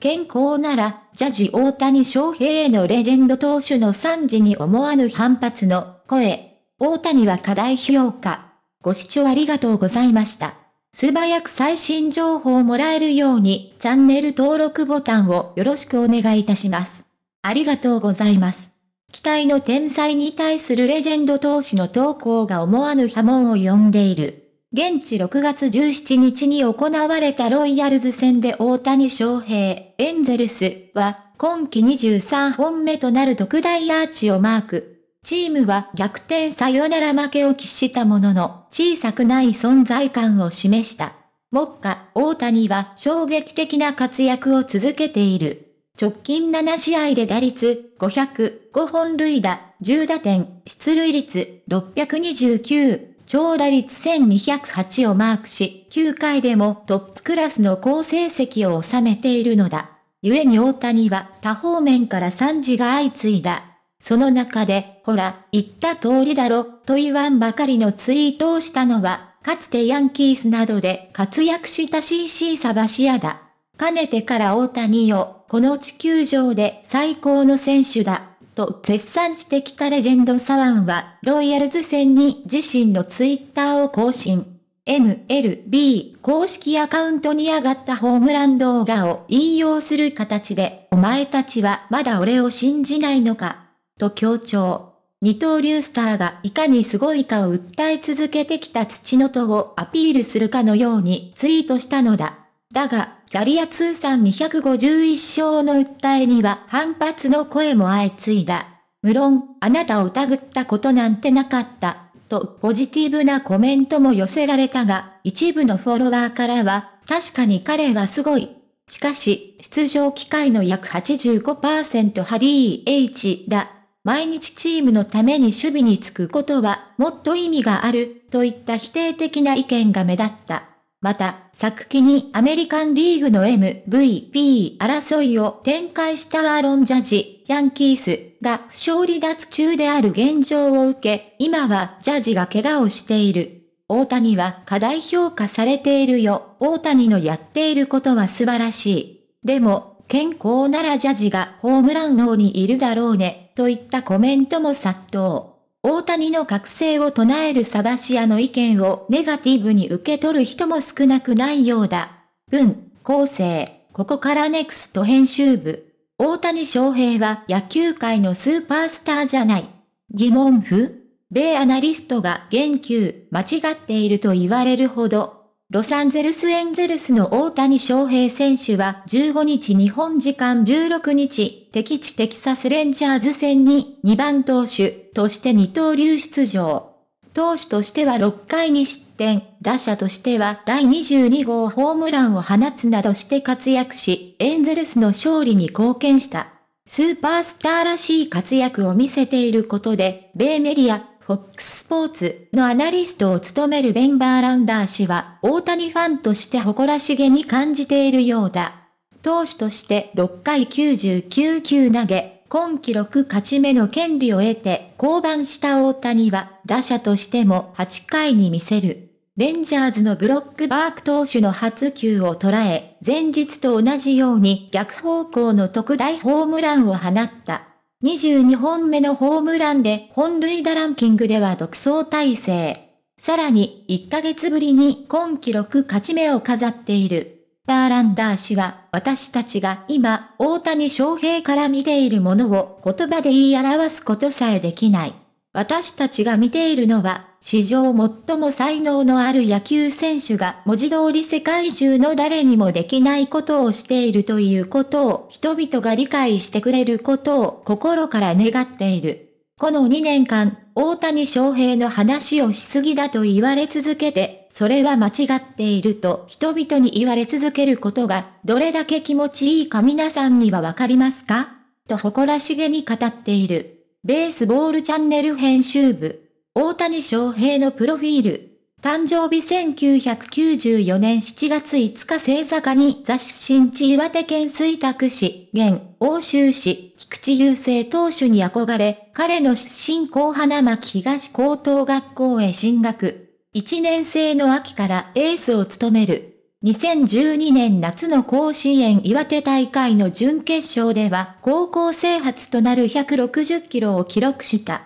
健康なら、ジャジ大谷翔平へのレジェンド投手の惨事に思わぬ反発の声。大谷は課題評価。ご視聴ありがとうございました。素早く最新情報をもらえるように、チャンネル登録ボタンをよろしくお願いいたします。ありがとうございます。期待の天才に対するレジェンド投手の投稿が思わぬ波紋を呼んでいる。現地6月17日に行われたロイヤルズ戦で大谷翔平、エンゼルスは今季23本目となる特大アーチをマーク。チームは逆転サヨナラ負けを喫したものの小さくない存在感を示した。目下、大谷は衝撃的な活躍を続けている。直近7試合で打率500、5本塁打、10打点、出塁率629、長打率1208をマークし、9回でもトップクラスの好成績を収めているのだ。故に大谷は多方面から賛辞が相次いだ。その中で、ほら、言った通りだろ、と言わんばかりのツイートをしたのは、かつてヤンキースなどで活躍した CC サバシアだ。かねてから大谷よ、この地球上で最高の選手だ。と絶賛してきたレジェンドサワンは、ロイヤルズ戦に自身のツイッターを更新。MLB 公式アカウントに上がったホームラン動画を引用する形で、お前たちはまだ俺を信じないのか、と強調。二刀流スターがいかにすごいかを訴え続けてきた土の戸をアピールするかのようにツイートしたのだ。だが、キャリア通算251勝の訴えには反発の声も相次いだ。無論、あなたを疑ったことなんてなかった、とポジティブなコメントも寄せられたが、一部のフォロワーからは、確かに彼はすごい。しかし、出場機会の約85%ハデー H だ。毎日チームのために守備につくことはもっと意味がある、といった否定的な意見が目立った。また、昨季にアメリカンリーグの MVP 争いを展開したアーロン・ジャジ、ヤンキースが不勝離脱中である現状を受け、今はジャジが怪我をしている。大谷は過大評価されているよ。大谷のやっていることは素晴らしい。でも、健康ならジャジがホームラン王にいるだろうね、といったコメントも殺到。大谷の覚醒を唱えるサバシアの意見をネガティブに受け取る人も少なくないようだ。文、構成、ここからネクスト編集部。大谷翔平は野球界のスーパースターじゃない。疑問符米アナリストが言及、間違っていると言われるほど。ロサンゼルスエンゼルスの大谷翔平選手は15日日本時間16日、敵地テキサスレンジャーズ戦に2番投手として二刀流出場。投手としては6回に失点、打者としては第22号ホームランを放つなどして活躍し、エンゼルスの勝利に貢献した。スーパースターらしい活躍を見せていることで、米メディア、FOX スポーツのアナリストを務めるベンバーランダー氏は、大谷ファンとして誇らしげに感じているようだ。投手として6回99球投げ、今季6勝ち目の権利を得て降板した大谷は打者としても8回に見せる。レンジャーズのブロックバーク投手の初球を捉え、前日と同じように逆方向の特大ホームランを放った。22本目のホームランで本塁打ランキングでは独走体制。さらに1ヶ月ぶりに今季6勝ち目を飾っている。ターランダー氏は、私たちが今、大谷翔平から見ているものを言葉で言い表すことさえできない。私たちが見ているのは、史上最も才能のある野球選手が文字通り世界中の誰にもできないことをしているということを人々が理解してくれることを心から願っている。この2年間、大谷翔平の話をしすぎだと言われ続けて、それは間違っていると人々に言われ続けることが、どれだけ気持ちいいか皆さんにはわかりますかと誇らしげに語っている。ベースボールチャンネル編集部。大谷翔平のプロフィール。誕生日1994年7月5日座坂に雑出身地岩手県水拓市、現、欧州市、菊池雄星投手に憧れ、彼の出身校花巻東高等学校へ進学。1年生の秋からエースを務める。2012年夏の甲子園岩手大会の準決勝では、高校生初となる160キロを記録した。